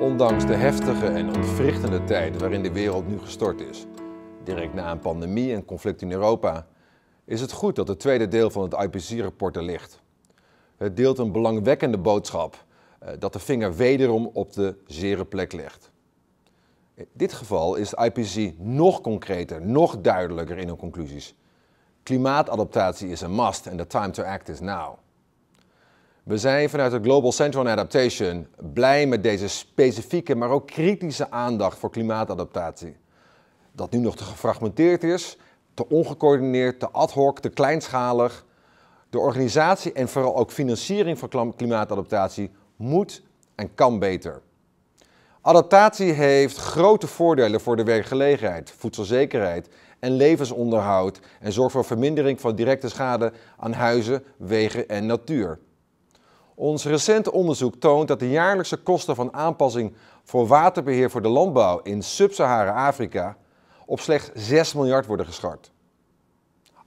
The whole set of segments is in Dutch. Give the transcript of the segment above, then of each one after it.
Ondanks de heftige en ontwrichtende tijd waarin de wereld nu gestort is, direct na een pandemie en conflict in Europa, is het goed dat het tweede deel van het IPC-rapport er ligt. Het deelt een belangwekkende boodschap eh, dat de vinger wederom op de zere plek legt. In dit geval is het IPC nog concreter, nog duidelijker in hun conclusies. Klimaatadaptatie is een must en the time to act is now. We zijn vanuit het Global Center on Adaptation blij met deze specifieke, maar ook kritische aandacht voor klimaatadaptatie. Dat nu nog te gefragmenteerd is, te ongecoördineerd, te ad hoc, te kleinschalig. De organisatie en vooral ook financiering van klimaatadaptatie moet en kan beter. Adaptatie heeft grote voordelen voor de werkgelegenheid, voedselzekerheid en levensonderhoud en zorgt voor vermindering van directe schade aan huizen, wegen en natuur. Ons recente onderzoek toont dat de jaarlijkse kosten van aanpassing voor waterbeheer voor de landbouw in Sub-Sahara-Afrika op slechts 6 miljard worden geschat.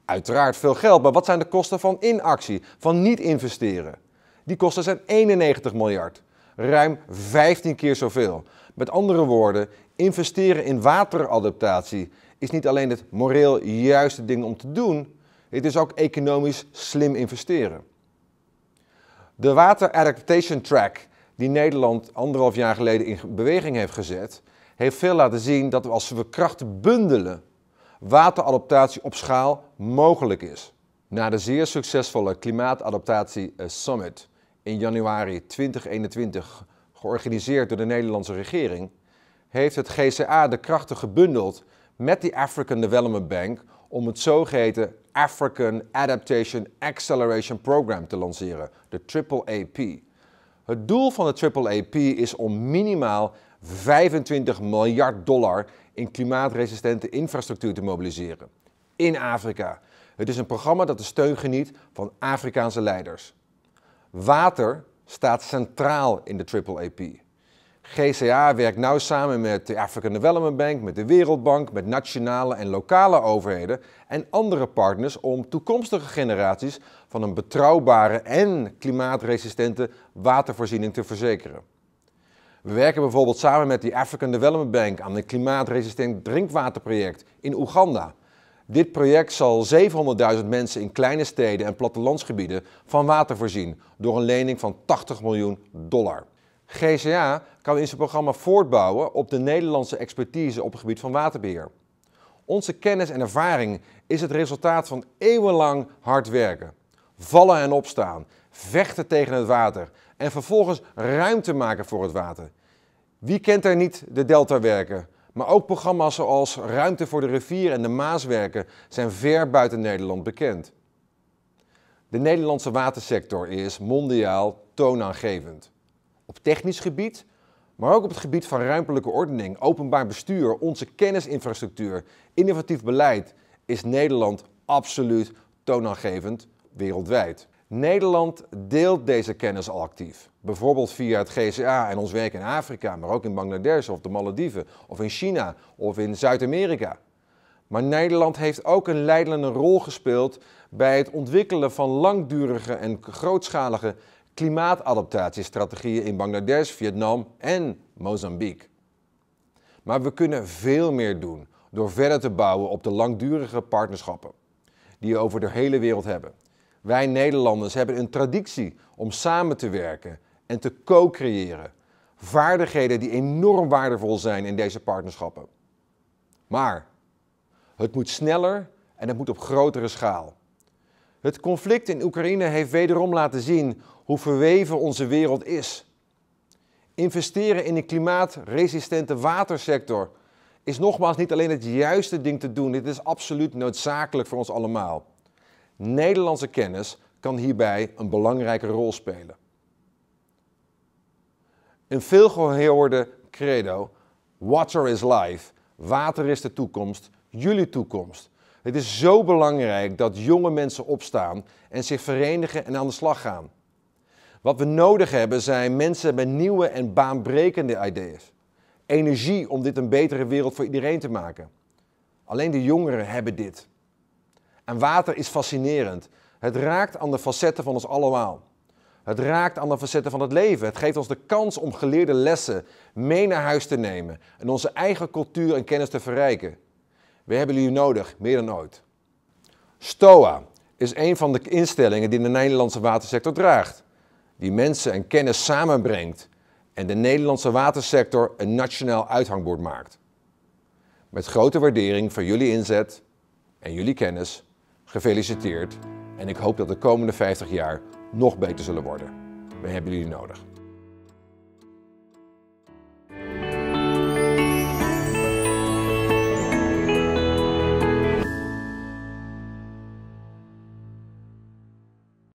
Uiteraard veel geld, maar wat zijn de kosten van inactie, van niet investeren? Die kosten zijn 91 miljard, ruim 15 keer zoveel. Met andere woorden, investeren in wateradaptatie is niet alleen het moreel juiste ding om te doen, het is ook economisch slim investeren. De Water Adaptation Track, die Nederland anderhalf jaar geleden in beweging heeft gezet, heeft veel laten zien dat als we krachten bundelen, wateradaptatie op schaal mogelijk is. Na de zeer succesvolle Klimaatadaptatie eh, Summit in januari 2021, georganiseerd door de Nederlandse regering, heeft het GCA de krachten gebundeld met de African Development Bank om het zogeheten African Adaptation Acceleration Program te lanceren, de AAAP. Het doel van de AAAP is om minimaal 25 miljard dollar in klimaatresistente infrastructuur te mobiliseren. In Afrika. Het is een programma dat de steun geniet van Afrikaanse leiders. Water staat centraal in de AAAP. GCA werkt nauw samen met de African Development Bank, met de Wereldbank, met nationale en lokale overheden en andere partners om toekomstige generaties van een betrouwbare en klimaatresistente watervoorziening te verzekeren. We werken bijvoorbeeld samen met de African Development Bank aan een klimaatresistent drinkwaterproject in Oeganda. Dit project zal 700.000 mensen in kleine steden en plattelandsgebieden van water voorzien door een lening van 80 miljoen dollar. GCA kan in zijn programma voortbouwen op de Nederlandse expertise op het gebied van waterbeheer. Onze kennis en ervaring is het resultaat van eeuwenlang hard werken. Vallen en opstaan, vechten tegen het water en vervolgens ruimte maken voor het water. Wie kent er niet de deltawerken? Maar ook programma's zoals Ruimte voor de rivier en de Maaswerken zijn ver buiten Nederland bekend. De Nederlandse watersector is mondiaal toonaangevend op technisch gebied, maar ook op het gebied van ruimtelijke ordening, openbaar bestuur, onze kennisinfrastructuur, innovatief beleid is Nederland absoluut toonaangevend wereldwijd. Nederland deelt deze kennis al actief. Bijvoorbeeld via het GCA en ons werk in Afrika, maar ook in Bangladesh of de Malediven, of in China of in Zuid-Amerika. Maar Nederland heeft ook een leidende rol gespeeld bij het ontwikkelen van langdurige en grootschalige klimaatadaptatiestrategieën in Bangladesh, Vietnam en Mozambique. Maar we kunnen veel meer doen door verder te bouwen op de langdurige partnerschappen die we over de hele wereld hebben. Wij Nederlanders hebben een traditie om samen te werken en te co-creëren. Vaardigheden die enorm waardevol zijn in deze partnerschappen. Maar het moet sneller en het moet op grotere schaal. Het conflict in Oekraïne heeft wederom laten zien hoe verweven onze wereld is. Investeren in een klimaatresistente watersector is nogmaals niet alleen het juiste ding te doen, dit is absoluut noodzakelijk voor ons allemaal. Nederlandse kennis kan hierbij een belangrijke rol spelen. Een veelgehoorde credo, water is life, water is de toekomst, jullie toekomst. Het is zo belangrijk dat jonge mensen opstaan en zich verenigen en aan de slag gaan. Wat we nodig hebben zijn mensen met nieuwe en baanbrekende ideeën. Energie om dit een betere wereld voor iedereen te maken. Alleen de jongeren hebben dit. En water is fascinerend. Het raakt aan de facetten van ons allemaal. Het raakt aan de facetten van het leven. Het geeft ons de kans om geleerde lessen mee naar huis te nemen en onze eigen cultuur en kennis te verrijken. We hebben jullie nodig, meer dan ooit. STOA is een van de instellingen die de Nederlandse watersector draagt die mensen en kennis samenbrengt en de Nederlandse watersector een nationaal uithangbord maakt. Met grote waardering voor jullie inzet en jullie kennis. Gefeliciteerd en ik hoop dat de komende 50 jaar nog beter zullen worden. We hebben jullie nodig.